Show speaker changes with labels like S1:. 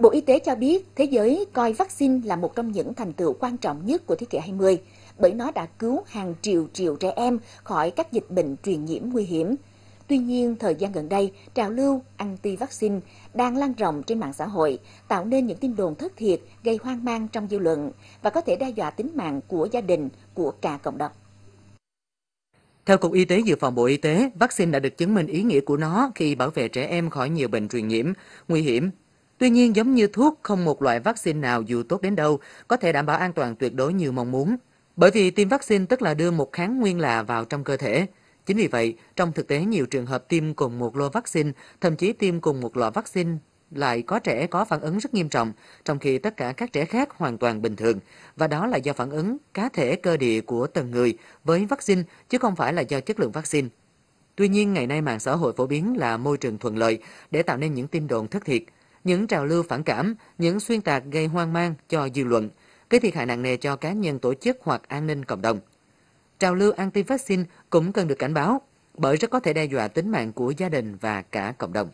S1: Bộ Y tế cho biết thế giới coi vaccine là một trong những thành tựu quan trọng nhất của thế kỷ 20 bởi nó đã cứu hàng triệu triệu trẻ em khỏi các dịch bệnh truyền nhiễm nguy hiểm. Tuy nhiên, thời gian gần đây, trào lưu anti-vaccine đang lan rộng trên mạng xã hội, tạo nên những tin đồn thất thiệt, gây hoang mang trong dư luận và có thể đe dọa tính mạng của gia đình, của cả cộng đồng.
S2: Theo Cục Y tế Dự phòng Bộ Y tế, vaccine đã được chứng minh ý nghĩa của nó khi bảo vệ trẻ em khỏi nhiều bệnh truyền nhiễm, nguy hiểm Tuy nhiên, giống như thuốc, không một loại vaccine nào dù tốt đến đâu có thể đảm bảo an toàn tuyệt đối như mong muốn. Bởi vì tiêm vaccine tức là đưa một kháng nguyên lạ vào trong cơ thể. Chính vì vậy, trong thực tế nhiều trường hợp tiêm cùng một lô vaccine, thậm chí tiêm cùng một loại vaccine lại có trẻ có phản ứng rất nghiêm trọng, trong khi tất cả các trẻ khác hoàn toàn bình thường. Và đó là do phản ứng cá thể cơ địa của từng người với vaccine, chứ không phải là do chất lượng vaccine. Tuy nhiên, ngày nay mạng xã hội phổ biến là môi trường thuận lợi để tạo nên những tin đồn thất thiệt – những trào lưu phản cảm, những xuyên tạc gây hoang mang cho dư luận, gây thiệt hại nặng nề cho cá nhân tổ chức hoặc an ninh cộng đồng. Trào lưu anti-vaccine cũng cần được cảnh báo, bởi rất có thể đe dọa tính mạng của gia đình và cả cộng đồng.